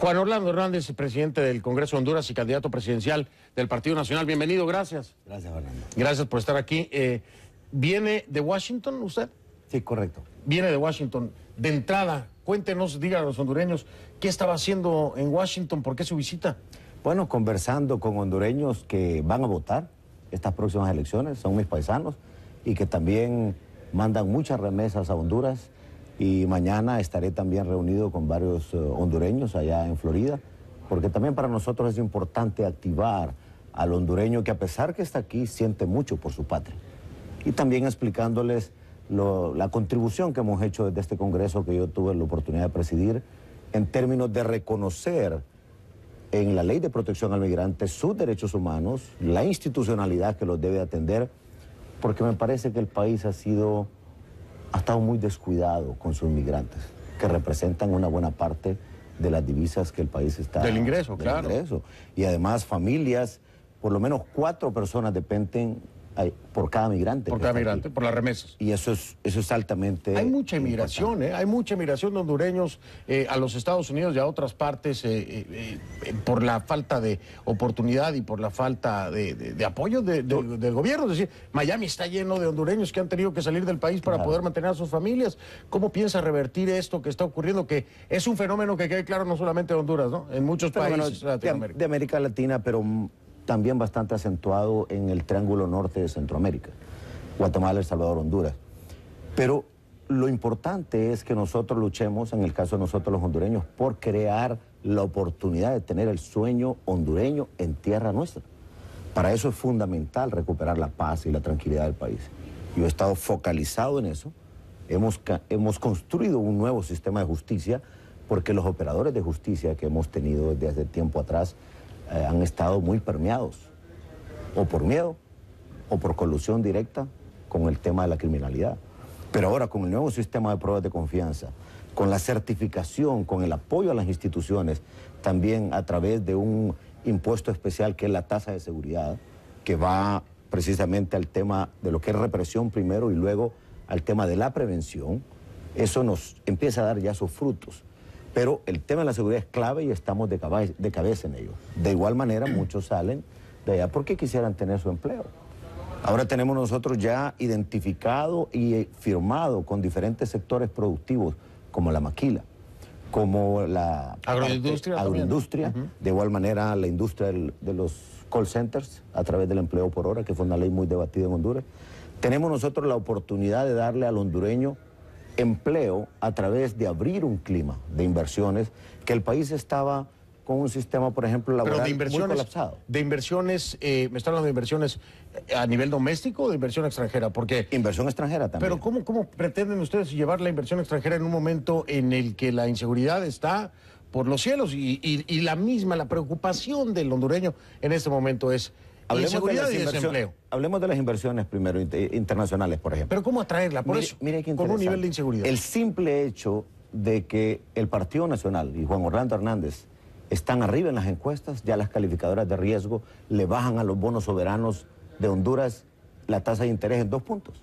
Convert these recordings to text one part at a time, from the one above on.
Juan Orlando Hernández, presidente del Congreso de Honduras y candidato presidencial del Partido Nacional. Bienvenido, gracias. Gracias, Orlando. Gracias por estar aquí. Eh, ¿Viene de Washington usted? Sí, correcto. Viene de Washington. De entrada, cuéntenos, diga a los hondureños, ¿qué estaba haciendo en Washington? ¿Por qué su visita? Bueno, conversando con hondureños que van a votar estas próximas elecciones, son mis paisanos, y que también mandan muchas remesas a Honduras y mañana estaré también reunido con varios eh, hondureños allá en Florida, porque también para nosotros es importante activar al hondureño que a pesar que está aquí siente mucho por su patria. Y también explicándoles la contribución que hemos hecho desde este Congreso que yo tuve la oportunidad de presidir en términos de reconocer en la ley de protección al migrante sus derechos humanos, la institucionalidad que los debe atender, porque me parece que el país ha sido ha estado muy descuidado con sus migrantes, que representan una buena parte de las divisas que el país está... Del ingreso, claro. Ingreso. Y además familias, por lo menos cuatro personas dependen por cada migrante. Por cada migrante, por las remesas. Y eso es, eso es altamente. Hay mucha inmigración, eh, hay mucha inmigración de hondureños eh, a los Estados Unidos y a otras partes eh, eh, por la falta de oportunidad y por la falta de, apoyo del gobierno. Es decir, Miami está lleno de hondureños que han tenido que salir del país para poder mantener a sus familias. ¿Cómo piensa revertir esto que está ocurriendo? Que es un fenómeno que quede claro no solamente en Honduras, ¿no? En muchos países de, de América Latina, pero también bastante acentuado en el Triángulo Norte de Centroamérica, Guatemala, El Salvador, Honduras. Pero lo importante es que nosotros luchemos, en el caso de nosotros los hondureños, por crear la oportunidad de tener el sueño hondureño en tierra nuestra. Para eso es fundamental recuperar la paz y la tranquilidad del país. Yo he estado focalizado en eso. Hemos, construido un nuevo sistema de justicia porque los operadores de justicia que hemos tenido desde hace tiempo atrás eh, han estado muy permeados, o por miedo, o por colusión directa con el tema de la criminalidad. Pero ahora con el nuevo sistema de pruebas de confianza, con la certificación, con el apoyo a las instituciones, también a través de un impuesto especial que es la tasa de seguridad, que va precisamente al tema de lo que es represión primero y luego al tema de la prevención, eso nos empieza a dar ya sus frutos. Pero el tema de la seguridad es clave y estamos de, cabeza, en ello. De igual manera, muchos salen de allá porque quisieran tener su empleo. Ahora tenemos nosotros ya identificado y eh, firmado con diferentes sectores productivos, como la maquila, como la agroindustria, de igual manera la industria de los call centers a través del empleo por hora, que fue una ley muy debatida en Honduras. Tenemos nosotros la oportunidad de darle al hondureño empleo a través de abrir un clima de inversiones que el país estaba con un sistema, por ejemplo, laboral de inversiones, muy colapsado. De inversiones, eh, me están hablando de inversiones eh, a nivel doméstico o de inversión extranjera, porque... Inversión extranjera también. Pero ¿cómo, cómo pretenden ustedes llevar la inversión extranjera en un momento en el que la inseguridad está por los cielos y la misma, la preocupación del hondureño en este momento es Hablemos de, las Hablemos de las inversiones primero, internacionales, por ejemplo. Pero ¿cómo atraerla? Por eso, mire un nivel de inseguridad. El simple hecho de que el Partido Nacional y Juan Orlando Hernández están arriba en las encuestas, ya las calificadoras de riesgo le bajan a los bonos soberanos de Honduras la tasa de interés en dos puntos.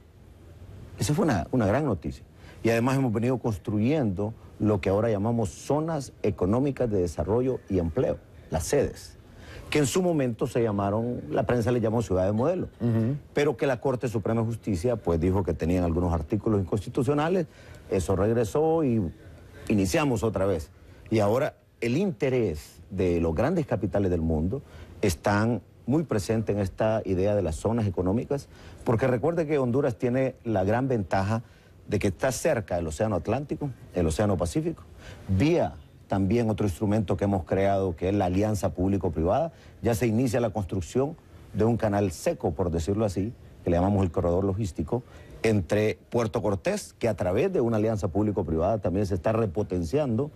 Esa fue una, una gran noticia. Y además hemos venido construyendo lo que ahora llamamos zonas económicas de desarrollo y empleo, las sedes que en su momento se llamaron, la prensa le llamó ciudad de modelo, pero que la Corte Suprema de Justicia pues dijo que tenían algunos artículos inconstitucionales, eso regresó y iniciamos otra vez. Y ahora el interés de los grandes capitales del mundo están muy presentes en esta idea de las zonas económicas, porque recuerde que Honduras tiene la gran ventaja de que está cerca del Océano Atlántico, el Océano Pacífico, vía también otro instrumento que hemos creado, que es la alianza público-privada, ya se inicia la construcción de un canal seco, por decirlo así, que le llamamos el corredor logístico, entre Puerto Cortés, que a través de una alianza público-privada también se está repotenciando,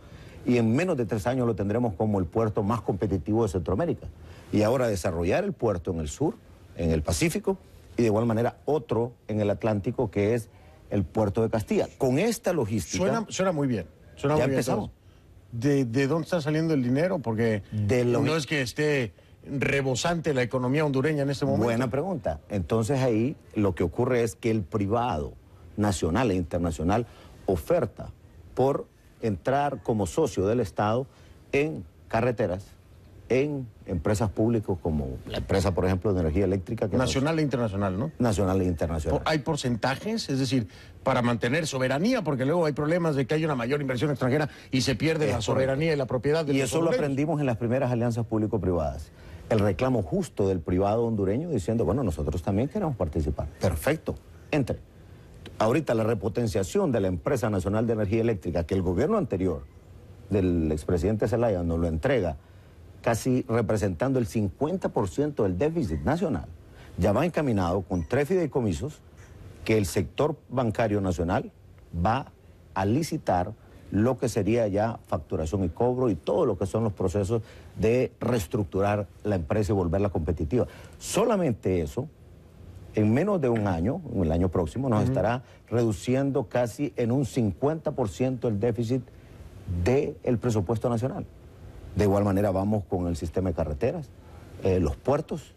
y en menos de tres años lo tendremos como el puerto más competitivo de Centroamérica. Y ahora desarrollar el puerto en el sur, en el Pacífico, y de igual manera otro en el Atlántico, que es el puerto de Castilla. Con esta logística... Suena, muy bien. ya empezamos. Bien de, dónde está saliendo el dinero, porque de no es que esté rebosante la economía hondureña en este momento. Buena pregunta. Entonces ahí lo que ocurre es que el privado nacional e internacional oferta por entrar como socio del Estado en carreteras, en empresas públicas como la empresa, por ejemplo, de energía eléctrica. Que nacional e internacional, ¿no? Nacional e internacional. ¿Hay porcentajes? Es decir, para mantener soberanía, porque luego hay problemas de que hay una mayor inversión extranjera y se pierde la soberanía y la propiedad de Y eso lo aprendimos en las primeras alianzas público-privadas. El reclamo justo del privado hondureño diciendo, bueno, nosotros también queremos participar. Perfecto, entre. Ahorita la repotenciación de la empresa nacional de energía eléctrica que el gobierno anterior del expresidente Zelaya nos lo entrega casi representando el 50% del déficit nacional, ya va encaminado con tres fideicomisos que el sector bancario nacional va a licitar lo que sería ya facturación y cobro y todo lo que son los procesos de reestructurar la empresa y volverla competitiva. Solamente eso, en menos de un año, en el año próximo, nos estará reduciendo casi en un 50% el déficit del presupuesto nacional. De igual manera vamos con el sistema de carreteras, eh, los puertos.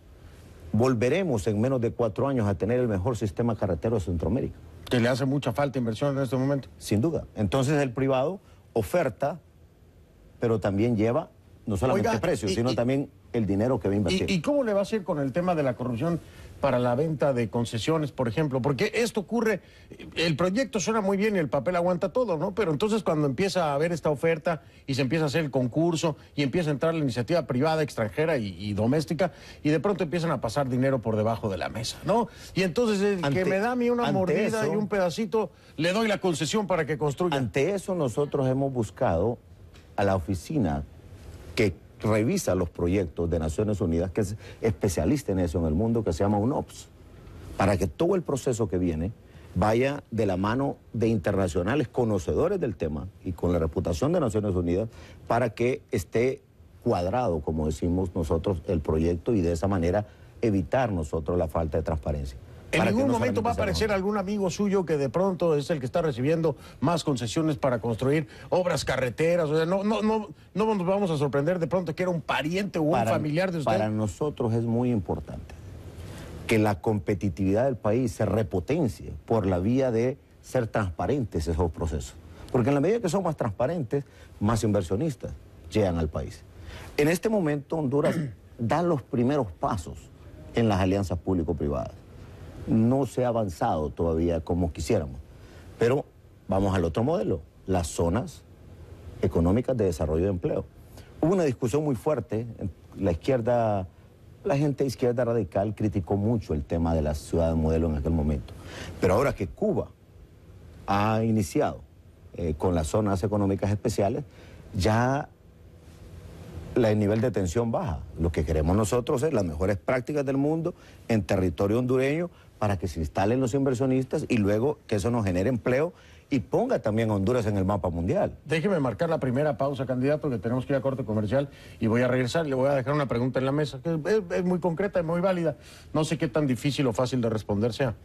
Volveremos en menos de cuatro años a tener el mejor sistema carretero de Centroamérica. Que le hace mucha falta inversión en este momento. Sin duda. Entonces el privado oferta, pero también lleva no solamente precios, sino también el dinero que va a invertir. ¿Y, ¿Y cómo le va a ser con el tema de la corrupción? para la venta de concesiones, por ejemplo, porque esto ocurre, el proyecto suena muy bien y el papel aguanta todo, ¿no? Pero entonces cuando empieza a haber esta oferta y se empieza a hacer el concurso y empieza a entrar la iniciativa privada, extranjera y, doméstica, y de pronto empiezan a pasar dinero por debajo de la mesa, ¿no? Y entonces el que me da a mí una mordida y un pedacito, le doy la concesión para que construya. Ante eso nosotros hemos buscado a la oficina que revisa los proyectos de Naciones Unidas, que es especialista en eso en el mundo, que se llama UNOPS, para que todo el proceso que viene vaya de la mano de internacionales conocedores del tema y con la reputación de Naciones Unidas para que esté cuadrado, como decimos nosotros, el proyecto y de esa manera evitar nosotros la falta de transparencia. En ningún momento va a aparecer algún amigo suyo que de pronto es el que está recibiendo más concesiones para construir obras carreteras. no, nos vamos a sorprender de pronto que era un pariente o un familiar de usted. Para nosotros es muy importante que la competitividad del país se repotencie por la vía de ser transparentes esos procesos. Porque en la medida que son más transparentes, más inversionistas llegan al país. En este momento Honduras da los primeros pasos en las alianzas público-privadas no se ha avanzado todavía como quisiéramos. Pero vamos al otro modelo, las zonas económicas de desarrollo de empleo. Hubo una discusión muy fuerte, la izquierda, la gente izquierda radical criticó mucho el tema de la ciudad de modelo en aquel momento. Pero ahora que Cuba ha iniciado eh, con las zonas económicas especiales, ya el nivel de tensión baja. Lo que queremos nosotros es las mejores prácticas del mundo en territorio hondureño para que se instalen los inversionistas y luego que eso nos genere empleo y ponga también a Honduras en el mapa mundial. Déjeme marcar la primera pausa, candidato, que tenemos que ir a corte comercial y voy a regresar. Le voy a dejar una pregunta en la mesa, que es, muy concreta y muy válida. No sé qué tan difícil o fácil de responder sea.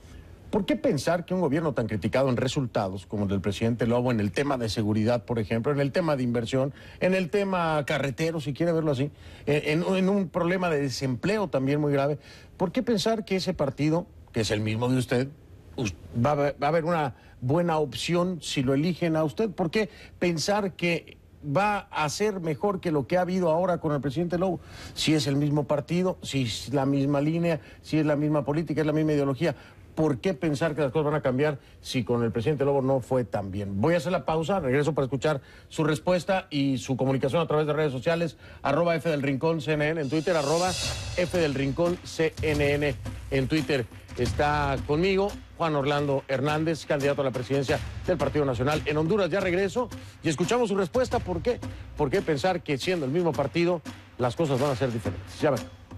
¿Por qué pensar que un gobierno tan criticado en resultados como el del presidente Lobo en el tema de seguridad, por ejemplo, en el tema de inversión, en el tema carretero, si quiere verlo así, en, en un problema de desempleo también muy grave, ¿por qué pensar que ese partido que es el mismo de usted, va a haber una buena opción si lo eligen a usted. ¿Por qué pensar que va a ser mejor que lo que ha habido ahora con el presidente Lobo? Si es el mismo partido, si es la misma línea, si es la misma política, es la misma ideología. ¿Por qué pensar que las cosas van a cambiar si con el presidente Lobo no fue tan bien? Voy a hacer la pausa, regreso para escuchar su respuesta y su comunicación a través de redes sociales, arroba F del Rincón CNN en Twitter, arroba F del Rincón CNN en Twitter está conmigo Juan Orlando Hernández, candidato a la presidencia del Partido Nacional en Honduras. Ya regreso y escuchamos su respuesta. ¿Por qué? ¿Por qué pensar que siendo el mismo partido las cosas van a ser diferentes? Ya ven.